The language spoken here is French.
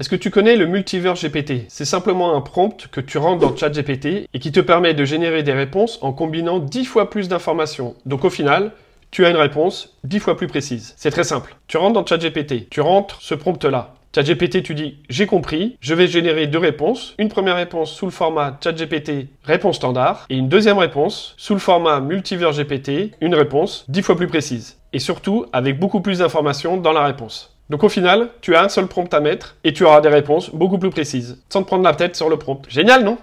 Est-ce que tu connais le Multiverse GPT C'est simplement un prompt que tu rentres dans ChatGPT et qui te permet de générer des réponses en combinant 10 fois plus d'informations. Donc au final, tu as une réponse 10 fois plus précise. C'est très simple. Tu rentres dans ChatGPT, tu rentres ce prompt-là. ChatGPT, tu dis j'ai compris, je vais générer deux réponses. Une première réponse sous le format ChatGPT réponse standard et une deuxième réponse sous le format Multiverse GPT, une réponse 10 fois plus précise. Et surtout avec beaucoup plus d'informations dans la réponse. Donc au final, tu as un seul prompt à mettre et tu auras des réponses beaucoup plus précises, sans te prendre la tête sur le prompt. Génial, non